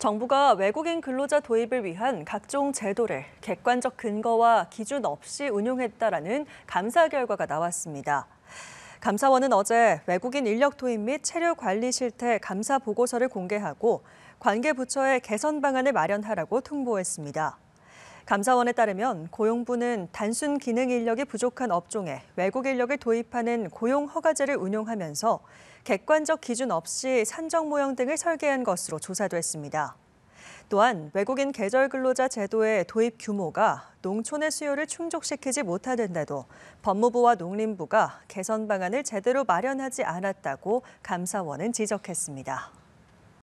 정부가 외국인 근로자 도입을 위한 각종 제도를 객관적 근거와 기준 없이 운용했다라는 감사 결과가 나왔습니다. 감사원은 어제 외국인 인력 도입 및 체류 관리 실태 감사 보고서를 공개하고 관계 부처에 개선 방안을 마련하라고 통보했습니다. 감사원에 따르면 고용부는 단순 기능 인력이 부족한 업종에 외국 인력을 도입하는 고용 허가제를 운용하면서 객관적 기준 없이 산정 모형 등을 설계한 것으로 조사됐습니다. 또한 외국인 계절 근로자 제도의 도입 규모가 농촌의 수요를 충족시키지 못하는데도 법무부와 농림부가 개선 방안을 제대로 마련하지 않았다고 감사원은 지적했습니다.